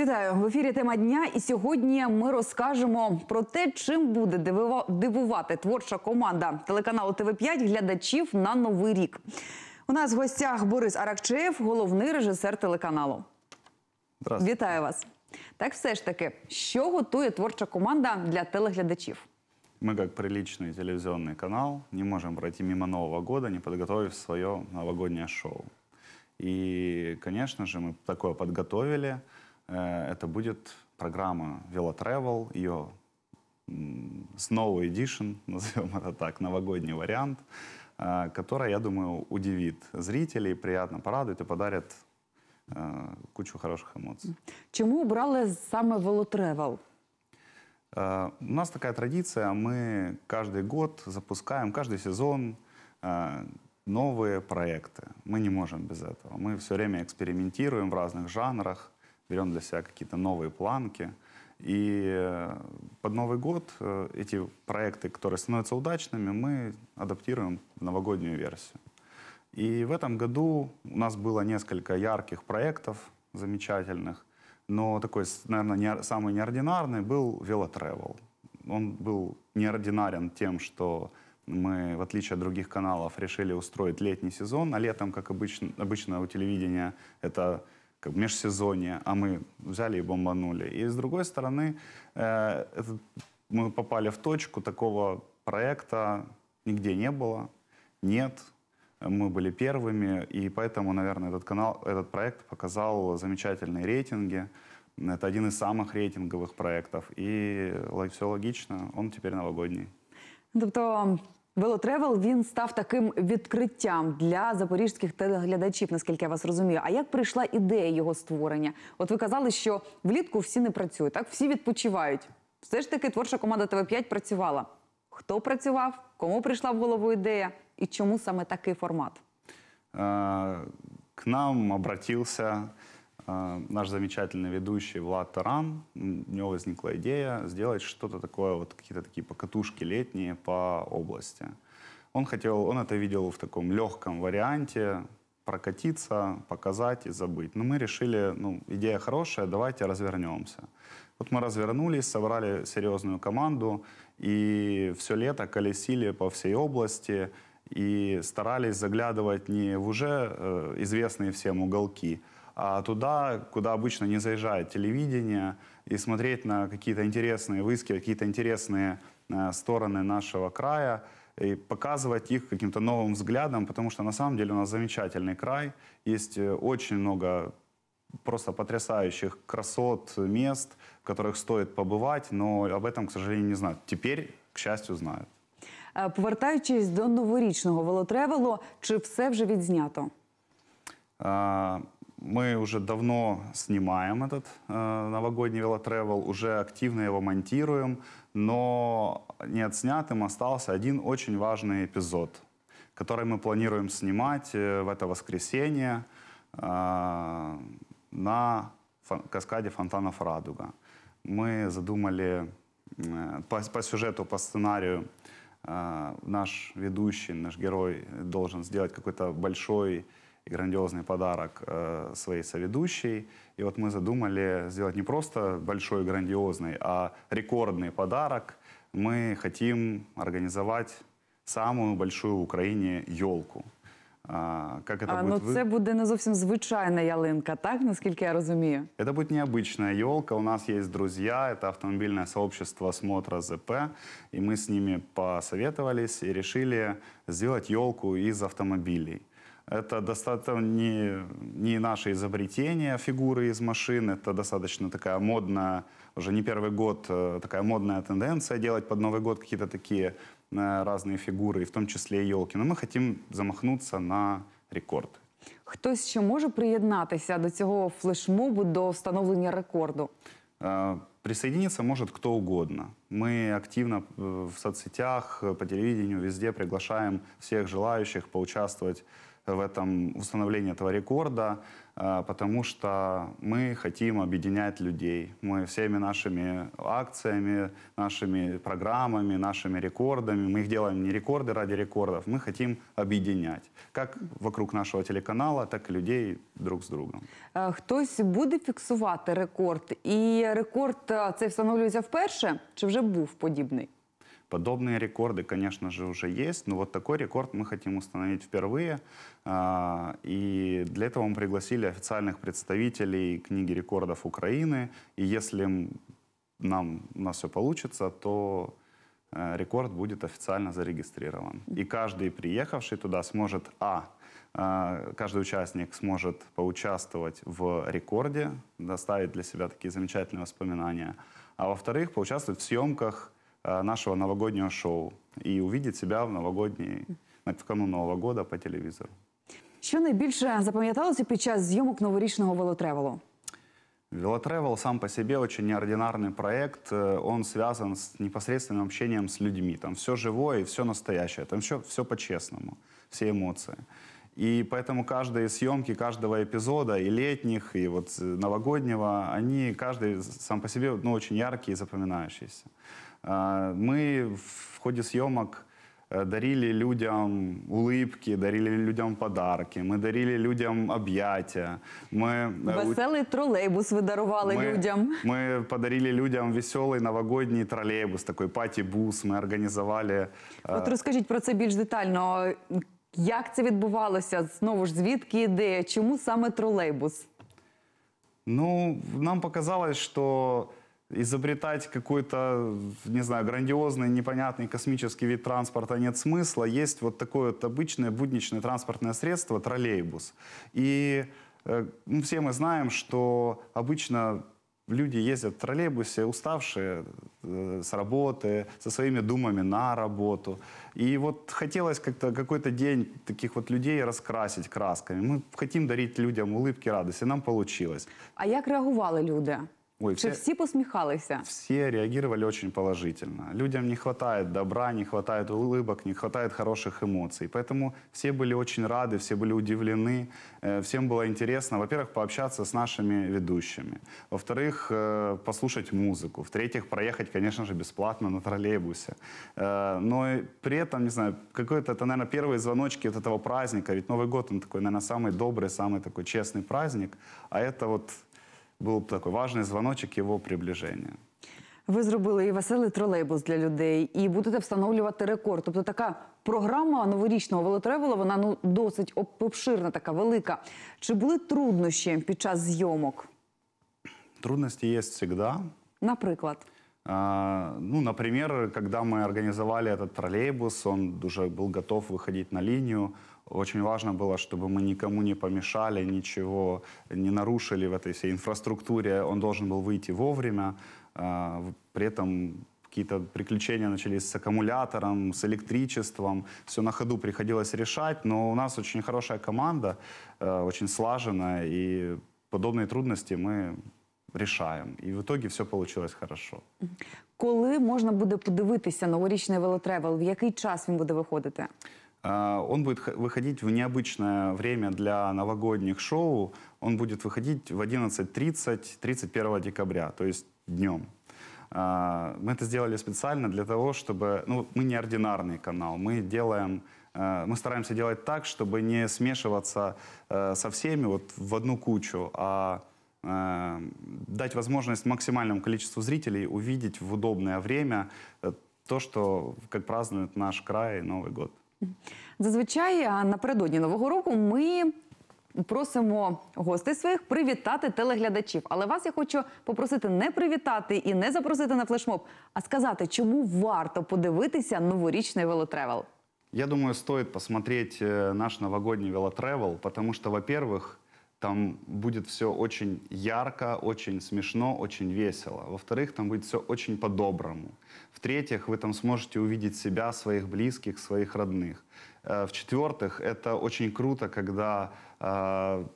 Вітаю в ефірі. Тема дня. І сьогодні ми розкажемо про те, чим буде дивувати творча команда телеканалу ТВ 5 глядачів на новий рік. У нас в гостях Борис Аракчеєв, головний режисер телеканалу. Вітаю вас. Так, все ж таки, що готує творча команда для телеглядачів? Ми, як приличний телевизионный канал, не можемо пройти мимо Нового року, не подготовив своє новогоднє шоу. І, звісно ж, ми такое підготовили. Э, это будет программа Velotravel, ее Snow Edition, назовем это так, новогодний вариант, э, которая, я думаю, удивит зрителей, приятно порадует и подарит э, кучу хороших эмоций. Чему брали саме Velotravel? У нас такая традиция, мы каждый год запускаем, каждый сезон новые проекты. Мы не можем без этого. Мы все время экспериментируем в разных жанрах, берем для себя какие-то новые планки. И э, под Новый год э, эти проекты, которые становятся удачными, мы адаптируем в новогоднюю версию. И в этом году у нас было несколько ярких проектов замечательных, но такой, наверное, не, самый неординарный был велотревел. Он был неординарен тем, что мы, в отличие от других каналов, решили устроить летний сезон. А летом, как обычно, обычно у телевидения, это как межсезонье, а мы взяли и бомбанули. И с другой стороны, э, это, мы попали в точку, такого проекта нигде не было, нет, мы были первыми, и поэтому, наверное, этот канал, этот проект показал замечательные рейтинги. Это один из самых рейтинговых проектов, и все логично, он теперь новогодний. Тобто Велотревел він став таким відкриттям для запорізьких телеглядачів, наскільки я вас розумію. А як прийшла ідея його створення? От ви казали, що влітку всі не працюють, так всі відпочивають. Все ж таки, творча команда ТВ5 працювала. Хто працював, кому прийшла в голову ідея і чому саме такий формат? Е, к нам обратился А, наш замечательный ведущий Влад Таран, у него возникла идея сделать что-то такое, вот какие-то такие покатушки летние по области. Он хотел, он это видел в таком легком варианте, прокатиться, показать и забыть. Но мы решили, ну, идея хорошая, давайте развернемся. Вот мы развернулись, собрали серьезную команду и все лето колесили по всей области и старались заглядывать не в уже э, известные всем уголки, а, туда, куда обычно не заезжает телевидение, и смотреть на какие-то интересные выски, какие-то интересные э, стороны нашего края, и показывать их каким-то новым взглядом, потому что на самом деле у нас замечательный край, есть э, очень много просто потрясающих красот, мест, в которых стоит побывать, но об этом, к сожалению, не знают. Теперь, к счастью, знают. Э, повертаючись до новорічного велотревелу, чи все вже відзнято? А... Мы уже давно снимаем этот э, новогодний велотревел, уже активно его монтируем, но не отснятым остался один очень важный эпизод, который мы планируем снимать э, в это воскресенье э, на фон каскаде фонтанов «Радуга». Мы задумали э, по, по сюжету, по сценарию, э, наш ведущий, наш герой должен сделать какой-то большой грандиозный подарок э, своей соведущей. И вот мы задумали сделать не просто большой грандиозный, а рекордный подарок. Мы хотим организовать самую большую в Украине елку. А, как это а, будет? Ну, це буде не совсем звичайна ялинка, так, насколько я розумію? Это будет необычная елка. У нас есть друзья, это автомобильное сообщество «Смотра ЗП», и мы с ними посоветовались и решили сделать елку из автомобилей. Это достаточно не, не наше изобретение фигуры из машин, это достаточно такая модная, уже не первый год, э, такая модная тенденция делать под Новый год какие-то такие э, разные фигуры, и в том числе и елки. Но мы хотим замахнуться на рекорд. Хтось ще может приєднатися до цього флешмоба до установления рекорда? Присоединиться может кто угодно. Мы активно э, в соцсетях, по телевидению, везде приглашаем всех желающих поучаствовать в этом установлении этого рекорда, потому что мы хотим объединять людей. Мы всеми нашими акциями, нашими программами, нашими рекордами, мы их делаем не рекорды ради рекордов, мы хотим объединять как вокруг нашого телеканала, так і людей друг з другом. Э, хтось буде фіксувати рекорд, і рекорд е, цей встановлюється вперше, чи вже був подібний? Подобные рекорды, конечно же, уже есть, но вот такой рекорд мы хотим установить впервые. А, и для этого мы пригласили официальных представителей книги рекордов Украины. И если нам, у нас все получится, то э, рекорд будет официально зарегистрирован. И каждый приехавший туда сможет, а, э, каждый участник сможет поучаствовать в рекорде, доставить для себя такие замечательные воспоминания, а во-вторых, поучаствовать в съемках Э, нашего новогоднего шоу и увидеть себя в новогодний в канун нового года по телевізору. Що найбільше запомнилось під час съемок новорічного велотревелу? Велотревел сам по себе очень неординарный проект. Э, он связан с непосредственным общением с людьми. Там все живое и все настоящее. Там все, все по-честному, все эмоции. И поэтому каждые съемки каждого эпизода, и летних, и вот э, новогоднего, они каждый сам по себе ну, очень яркие и запоминающиеся. А, мы в ходе съемок э, дарили людям улыбки, дарили людям подарки, мы дарили людям объятия. Мы, э, веселый тролейбус ви дарували мы, людям. Мы подарили людям веселый новогодний троллейбус, такой пати-бус, мы организовали... Вот расскажите про это больше детально. Як це відбувалося? Знову ж звідки ідея? Чому саме тролейбус? Ну, нам показалось, что изобретать какой-то, не знаю, грандиозный, непонятный космический вид транспорта нет смысла. Есть вот такое вот обычное будничное транспортное средство – троллейбус. И э, ну, все мы знаем, что обычно люди ездят в троллейбусе уставшие э, с работы, со своими думами на работу. И вот хотелось как-то какой-то день таких вот людей раскрасить красками. Мы хотим дарить людям улыбки, радость, и нам получилось. А як реагували люди? Ой, все, все посмехались? Все реагировали очень положительно. Людям не хватает добра, не хватает улыбок, не хватает хороших эмоций. Поэтому все были очень рады, все были удивлены. Э, всем было интересно, во-первых, пообщаться с нашими ведущими. Во-вторых, э, послушать музыку. В-третьих, проехать, конечно же, бесплатно на троллейбусе. Э, но при этом, не знаю, какой-то это, наверное, первые звоночки вот этого праздника. Ведь Новый год, он такой, наверное, самый добрый, самый такой честный праздник. А это вот Був такий важний дзвоночок його приближення. Ви зробили і веселий тролейбус для людей, і будете встановлювати рекорд. Тобто така програма новорічного велотревела, вона ну досить обширна, така велика. Чи були труднощі під час зйомок? Трудності є завжди. Наприклад, А, Ну, например, когда мы организовали этот троллейбус, он уже был готов виходити на лінію. Очень важно было, чтобы мы никому не помешали, ничего не нарушили в этой всей инфраструктуре. Он должен был выйти вовремя. А, при этом какие-то приключения начались с аккумулятором, с электричеством. Все на ходу приходилось решать, но у нас очень хорошая команда, э, очень слаженная, и подобные трудности мы решаем. И в итоге все получилось хорошо. Коли можна буде подивитися новорічний велотревел, в який час він буде виходити? А, он будет выходить в необычное время для новогодних шоу. Он будет выходить в 11.30, 31 декабря, то есть днем. А, мы это сделали специально для того, чтобы... Ну, мы неординарный канал, мы делаем... А, мы стараемся делать так, чтобы не смешиваться э, со всеми вот в одну кучу, а э, дать возможность максимальному количеству зрителей увидеть в удобное время э, то, что как празднует наш край Новый год. Зазвичай напередодні нового року ми просимо гостей своїх привітати телеглядачів. Але вас я хочу попросити не привітати і не запросити на флешмоб, а сказати, чому варто подивитися новорічний велотревел. Я думаю, стоїть посмотреть э, наш новогодній велотревел, тому що, во-первых, там будет все очень ярко, очень смешно, очень весело. Во-вторых, там будет все очень по-доброму. В-третьих, вы там сможете увидеть себя, своих близких, своих родных. Э, В-четвертых, это очень круто, когда э,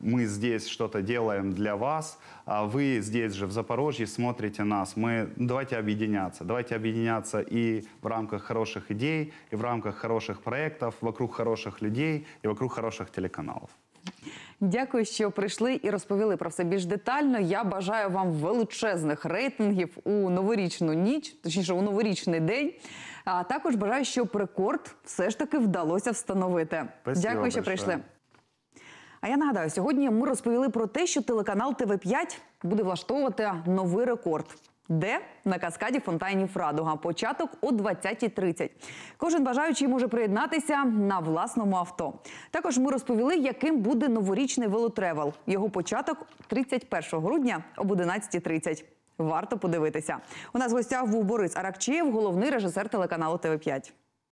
мы здесь что-то делаем для вас, а вы здесь же, в Запорожье, смотрите нас. Мы ну, давайте объединяться. Давайте объединяться и в рамках хороших идей, и в рамках хороших проектов, вокруг хороших людей, и вокруг хороших телеканалов. Дякую, що прийшли і розповіли про все більш детально. Я бажаю вам величезних рейтингів у новорічну ніч, точніше у новорічний день. А також бажаю, щоб рекорд все ж таки вдалося встановити. Спасибо Дякую, що прийшли. А я нагадаю, сьогодні ми розповіли про те, що телеканал ТВ 5 буде влаштовувати новий рекорд. Де на каскаді фонтанів Радуга. Початок о 20.30. Кожен бажаючий може приєднатися на власному авто. Також ми розповіли, яким буде новорічний велотревел. Його початок 31 грудня об 11.30. Варто подивитися. У нас в гостях був Борис Аракчеєв, головний режисер телеканалу ТВ5.